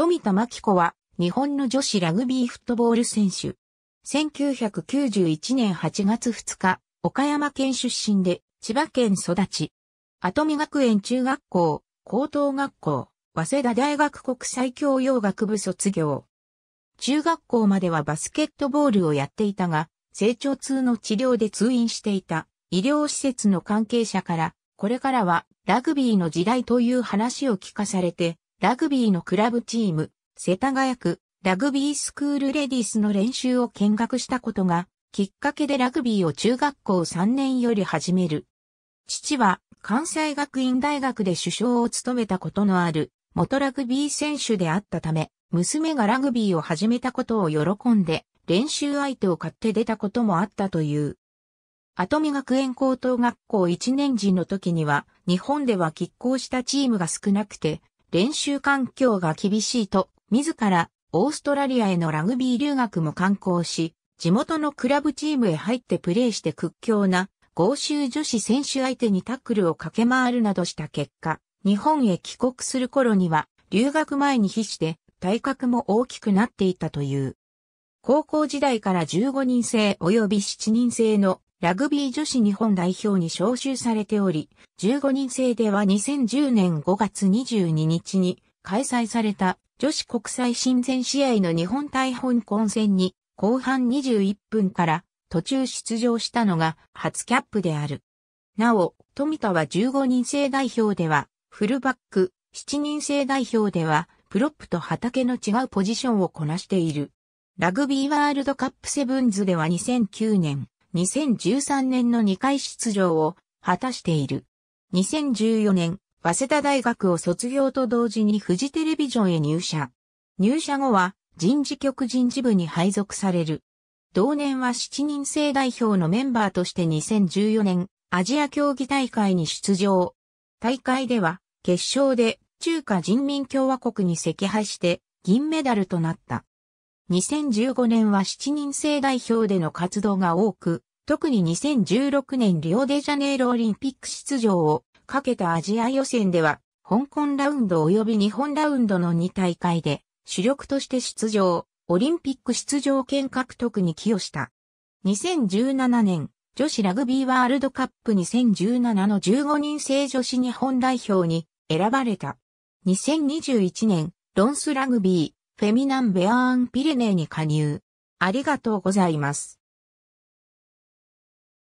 富田真紀子は、日本の女子ラグビーフットボール選手。1991年8月2日、岡山県出身で、千葉県育ち。後見学園中学校、高等学校、早稲田大学国際教養学部卒業。中学校まではバスケットボールをやっていたが、成長痛の治療で通院していた医療施設の関係者から、これからはラグビーの時代という話を聞かされて、ラグビーのクラブチーム、世田谷区、ラグビースクールレディスの練習を見学したことが、きっかけでラグビーを中学校3年より始める。父は関西学院大学で首相を務めたことのある元ラグビー選手であったため、娘がラグビーを始めたことを喜んで練習相手を買って出たこともあったという。後見学園高等学校1年時の時には日本では拮抗したチームが少なくて練習環境が厳しいと、自らオーストラリアへのラグビー留学も観光し、地元のクラブチームへ入ってプレーして屈強な豪州女子選手相手にタックルを駆け回るなどした結果、日本へ帰国する頃には留学前に比して体格も大きくなっていたという。高校時代から15人制及び7人制のラグビー女子日本代表に招集されており、15人制では2010年5月22日に開催された女子国際親善試合の日本対香港戦に後半21分から途中出場したのが初キャップである。なお、富田は15人制代表ではフルバック、7人制代表ではプロップと畑の違うポジションをこなしている。ラグビーワールドカップセブンズでは2009年2013年の2回出場を果たしている。2014年、早稲田大学を卒業と同時にフジテレビジョンへ入社。入社後は人事局人事部に配属される。同年は7人制代表のメンバーとして2014年アジア競技大会に出場。大会では決勝で中華人民共和国に赤敗して銀メダルとなった。2015年は7人制代表での活動が多く、特に2016年リオデジャネイロオリンピック出場をかけたアジア予選では、香港ラウンド及び日本ラウンドの2大会で主力として出場、オリンピック出場権獲得に寄与した。2017年、女子ラグビーワールドカップ2017の15人制女子日本代表に選ばれた。2021年、ロンスラグビー、フェミナンベアーンピレネーに加入。ありがとうございます。